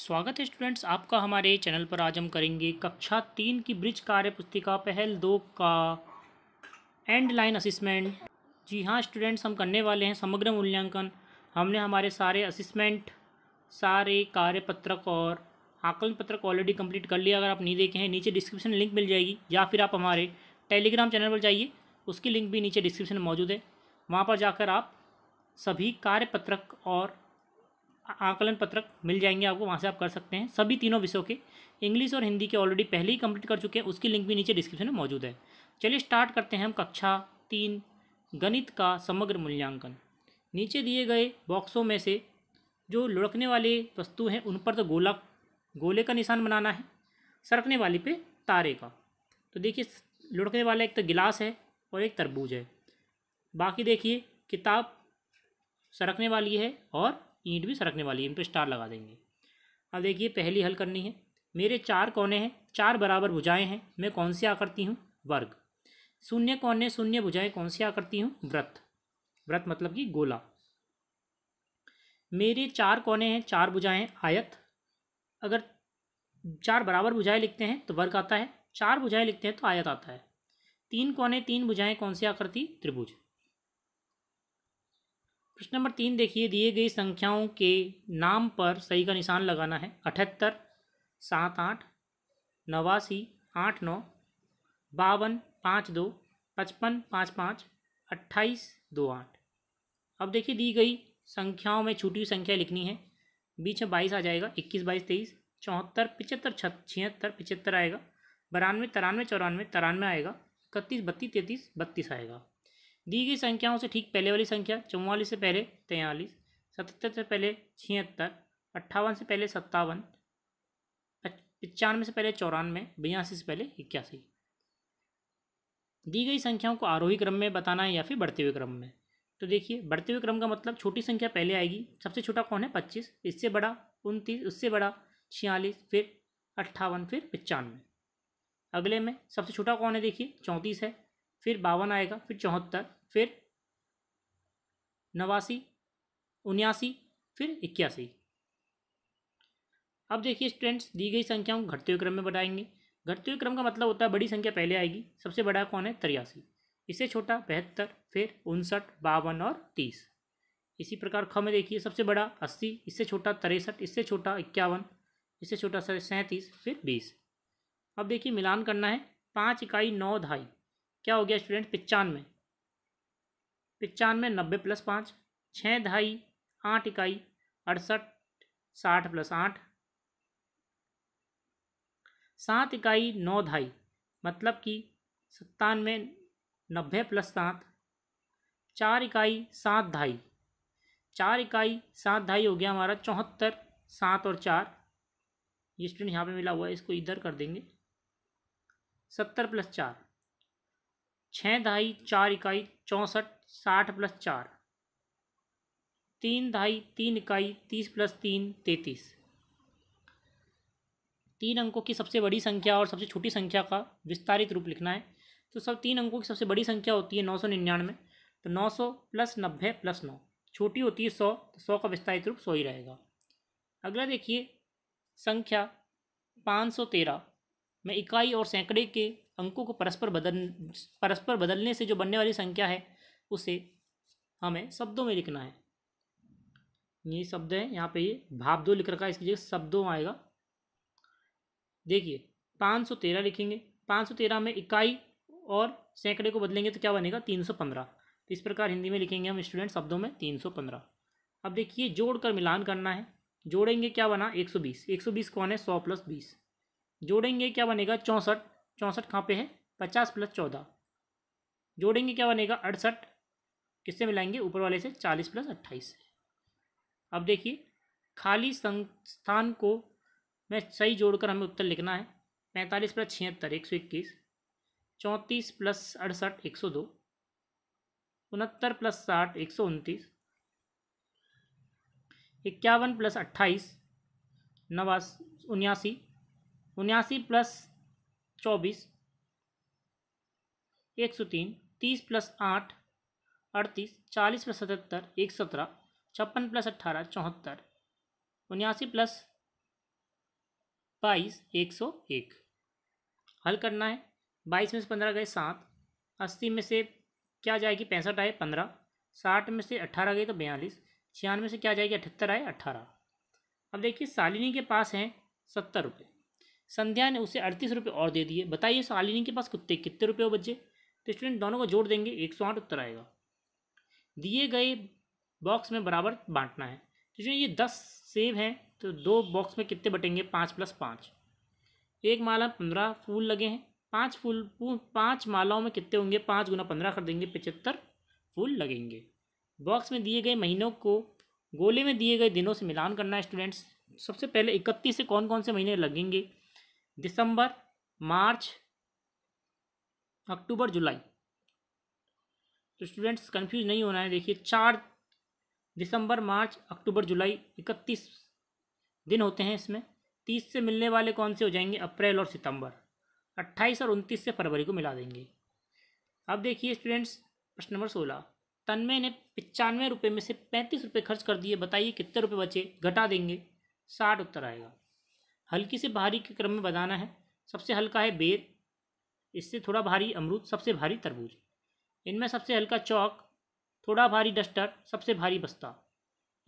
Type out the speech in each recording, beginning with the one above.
स्वागत है स्टूडेंट्स आपका हमारे चैनल पर आज हम करेंगे कक्षा तीन की ब्रिज कार्य पुस्तिका पहल दो का एंड लाइन असिसमेंट जी हाँ स्टूडेंट्स हम करने वाले हैं समग्र मूल्यांकन हमने हमारे सारे असिसमेंट सारे कार्य पत्रक और आकलन पत्रक ऑलरेडी कंप्लीट कर लिया अगर आप नहीं देखे हैं नीचे डिस्क्रिप्शन लिंक मिल जाएगी या फिर आप हमारे टेलीग्राम चैनल पर जाइए उसकी लिंक भी नीचे डिस्क्रिप्शन में मौजूद है वहाँ पर जाकर आप सभी कार्य पत्रक और आंकलन पत्रक मिल जाएंगे आपको वहाँ से आप कर सकते हैं सभी तीनों विषयों के इंग्लिश और हिंदी के ऑलरेडी पहले ही कंप्लीट कर चुके हैं उसकी लिंक भी नीचे डिस्क्रिप्शन में मौजूद है चलिए स्टार्ट करते हैं हम कक्षा तीन गणित का समग्र मूल्यांकन नीचे दिए गए बॉक्सों में से जो लुढ़कने वाले वस्तु हैं उन पर तो गोला गोले का निशान बनाना है सरकने वाले पे तारे का तो देखिए लुढ़कने वाला एक तो गिलास है और एक तरबूज है बाकी देखिए किताब सरकने वाली है और ईंट भी सरकने वाली है इन पर स्टार लगा देंगे अब हाँ, देखिए पहली हल करनी है मेरे चार कोने हैं चार बराबर भुजाएं हैं मैं कौन सी आकृति हूँ वर्ग शून्य कोने शून्य भुजाएं कौन सी आकृति हूँ व्रत व्रत मतलब कि गोला मेरे चार कोने हैं चार भुजाएं आयत अगर चार बराबर भुजाएं लिखते हैं तो वर्ग आता है चार भुजाएं लिखते हैं तो आयत आता है तीन कोने तीन भुजाएं कौन सी आकृति त्रिभुज प्रश्न नंबर तीन देखिए दिए गई संख्याओं के नाम पर सही का निशान लगाना है अठहत्तर सात आठ नवासी आठ नौ बावन पाँच दो पचपन पाँच पाँच अट्ठाईस दो आठ अब देखिए दी गई संख्याओं में छूटी हुई संख्या लिखनी है बीच में बाईस आ जाएगा इक्कीस बाईस तेईस चौहत्तर पिचहत्तर छत छिहत्तर पिचहत्तर आएगा बानवे तिरानवे चौरानवे तिरानवे आएगा इकतीस बत्तीस तैंतीस बत्तीस आएगा दी गई संख्याओं से ठीक पहले वाली संख्या चौवालीस से पहले तैयलीस सतहत्तर से पहले छिहत्तर अट्ठावन से पहले सत्तावन पचानवे से पहले चौरानवे बयासी से पहले इक्यासी दी गई संख्याओं को आरोही क्रम में बताना है या फिर बढ़ते हुए क्रम में तो देखिए बढ़ते हुए क्रम का मतलब छोटी संख्या पहले आएगी सबसे छोटा कौन है पच्चीस इससे बड़ा उनतीस उससे बड़ा छियालीस फिर अट्ठावन फिर पचानवे अगले में सबसे छोटा कौन है देखिए चौंतीस है फिर बावन आएगा फिर चौहत्तर फिर नवासी उन्यासी फिर इक्यासी अब देखिए स्टूडेंट्स दी गई संख्याओं घटते हुए क्रम में बढ़ाएंगे घटते हुए क्रम का मतलब होता है बड़ी संख्या पहले आएगी सबसे बड़ा कौन है तिरासी इससे छोटा बहत्तर फिर उनसठ बावन और तीस इसी प्रकार ख में देखिए सबसे बड़ा अस्सी इससे छोटा तिरसठ इससे छोटा इक्यावन इससे छोटा सैंतीस फिर बीस अब देखिए मिलान करना है पाँच इकाई नौ ढाई क्या हो गया स्टूडेंट पचानवे पचानवे नब्बे प्लस पाँच छः ढाई आठ इकाई अड़सठ साठ प्लस आठ सात इकाई नौ ढाई मतलब कि सत्तानवे नब्बे प्लस सात चार इकाई सात ढाई चार इकाई सात ढाई हो गया हमारा चौहत्तर सात और चार ये स्टूडेंट यहाँ पे मिला हुआ है इसको इधर कर देंगे सत्तर प्लस चार छः दहाई चार इकाई चौंसठ साठ प्लस चार तीन दहाई तीन इकाई तीस प्लस तीन तैतीस तीन अंकों की सबसे बड़ी संख्या और सबसे छोटी संख्या का विस्तारित रूप लिखना है तो सब तीन अंकों की सबसे बड़ी संख्या होती है नौ सौ निन्यानवे तो नौ सौ प्लस नब्बे प्लस नौ छोटी होती है सौ तो सौ का विस्तारित रूप सौ ही रहेगा अगला देखिए संख्या पाँच सौ तेरह में इकाई और सैकड़े के अंकों को परस्पर बदल परस्पर बदलने से जो बनने वाली संख्या है उसे हमें शब्दों में लिखना है ये शब्द है यहाँ पे ये भाप दो लिख रखा है इसकी जगह शब्दों आएगा देखिए पाँच सौ तेरह लिखेंगे पाँच सौ तेरह में इकाई और सैकड़े को बदलेंगे तो क्या बनेगा तीन सौ पंद्रह तो इस प्रकार हिंदी में लिखेंगे हम स्टूडेंट शब्दों में तीन सौ पंद्रह अब देखिए जोड़ कर मिलान करना है जोड़ेंगे क्या बना एक सौ बीस एक सौ बीस कौन है सौ प्लस बीस जोड़ेंगे क्या बनेगा चौंसठ चौंसठ कहाँ पे है पचास प्लस चौदह जोड़ेंगे क्या बनेगा अड़सठ किससे मिलाएंगे ऊपर वाले से चालीस प्लस अट्ठाईस से अब देखिए खाली संस्थान को मैं सही जोड़कर हमें उत्तर लिखना है पैंतालीस प्लस छिहत्तर एक सौ इक्कीस चौंतीस प्लस अड़सठ एक सौ दो उनहत्तर प्लस साठ एक सौ उनतीस इक्यावन प्लस अट्ठाईस नवासी उन्यासी उन्यासी प्लस चौबीस एक सौ तीन तीस प्लस आठ अड़तीस चालीस प्लस सतहत्तर एक सत्रह छप्पन प्लस अट्ठारह चौहत्तर उन्यासी प्लस बाईस एक सौ एक हल करना है बाईस में से पंद्रह गए सात अस्सी में से क्या जाएगी पैंसठ आए पंद्रह साठ में से अट्ठारह गए तो बयालीस छियानवे से क्या जाएगी अठहत्तर आए अट्ठारह अब देखिए सालिनी के पास हैं सत्तर रुपये संध्या ने उसे अड़तीस रुपये और दे दिए बताइए शालिनी के पास कितने कितने रुपये बचे तो स्टूडेंट दोनों को जोड़ देंगे एक सौ आठ उत्तर आएगा दिए गए बॉक्स में बराबर बांटना है तो ये दस सेब हैं तो दो बॉक्स में कितने बटेंगे पाँच प्लस पाँच एक माला पंद्रह फूल लगे हैं पाँच फूल पाँच मालाओं में कितने होंगे पाँच गुना पंद्रह कर देंगे पचहत्तर फूल लगेंगे बॉक्स में दिए गए महीनों को गोले में दिए गए दिनों से मिलान करना है स्टूडेंट्स सबसे पहले इकतीस से कौन कौन से महीने लगेंगे दिसंबर मार्च अक्टूबर जुलाई तो स्टूडेंट्स कंफ्यूज नहीं होना है देखिए चार दिसंबर मार्च अक्टूबर जुलाई इकतीस दिन होते हैं इसमें तीस से मिलने वाले कौन से हो जाएंगे अप्रैल और सितंबर अट्ठाईस और उनतीस से फरवरी को मिला देंगे अब देखिए स्टूडेंट्स प्रश्न नंबर सोलह तन्मय ने पचानवे रुपये में से पैंतीस रुपये खर्च कर दिए बताइए कितने रुपये बचे घटा देंगे साठ उत्तर आएगा हल्की से भारी के क्रम में बताना है सबसे हल्का है बेर इससे थोड़ा भारी अमरूद सबसे भारी तरबूज इनमें सबसे हल्का चौक थोड़ा भारी डस्टर सबसे भारी बस्ता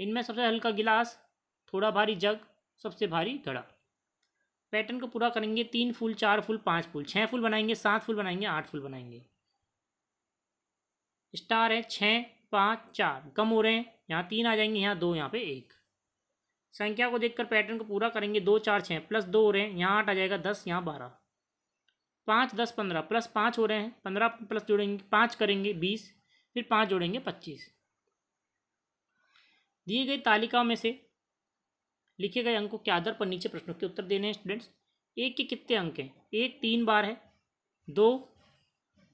इनमें सबसे हल्का गिलास थोड़ा भारी जग सबसे भारी घड़ा पैटर्न को पूरा करेंगे तीन फूल चार फूल पाँच फूल छः फूल बनाएंगे सात फूल बनाएंगे आठ फूल बनाएंगे स्टार है छः पाँच चार कम हो रहे हैं यहाँ तीन आ जाएंगे यहाँ दो यहाँ पे एक संख्या को देखकर पैटर्न को पूरा करेंगे दो चार छः प्लस दो हो रहे हैं यहाँ आठ आ जाएगा दस यहाँ बारह पाँच दस पंद्रह प्लस पाँच हो रहे हैं पंद्रह प्लस जोड़ेंगे पाँच करेंगे बीस फिर पाँच जोड़ेंगे पच्चीस दिए गए तालिकाओं में से लिखे गए अंकों के आधार पर नीचे प्रश्नों के उत्तर देने हैं स्टूडेंट्स एक के कितने अंक हैं एक तीन बार है दो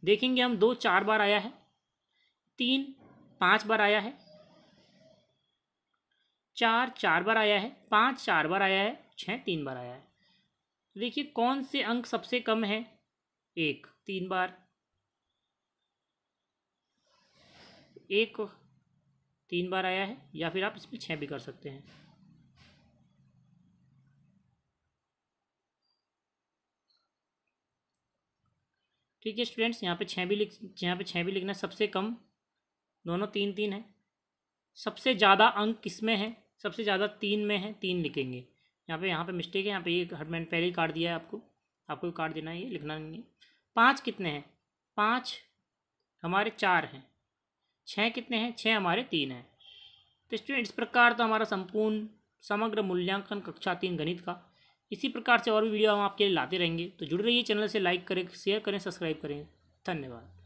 देखेंगे हम दो चार बार आया है तीन पाँच बार आया है चार चार बार आया है पाँच चार बार आया है छः तीन बार आया है तो देखिए कौन से अंक सबसे कम है एक तीन बार एक तीन बार आया है या फिर आप इसमें छः भी कर सकते हैं ठीक है स्टूडेंट्स यहाँ पे छः भी लिख यहाँ पे छः भी लिखना सबसे कम दोनों तीन तीन है सबसे ज़्यादा अंक किस में है सबसे ज़्यादा तीन में है तीन लिखेंगे यहाँ पे यहाँ पे मिस्टेक है यहाँ पे ये हट मैंने पहले ही काट दिया है आपको आपको काट देना है ये लिखना नहीं है पाँच कितने हैं पाँच हमारे चार हैं छः कितने हैं छः हमारे तीन हैं तो स्टूडेंट इस प्रकार तो हमारा संपूर्ण समग्र मूल्यांकन कक्षा तीन गणित का इसी प्रकार से और भी वीडियो हम आपके लिए लाते रहेंगे तो जुड़ रहिए चैनल से लाइक करें शेयर करें सब्सक्राइब करें धन्यवाद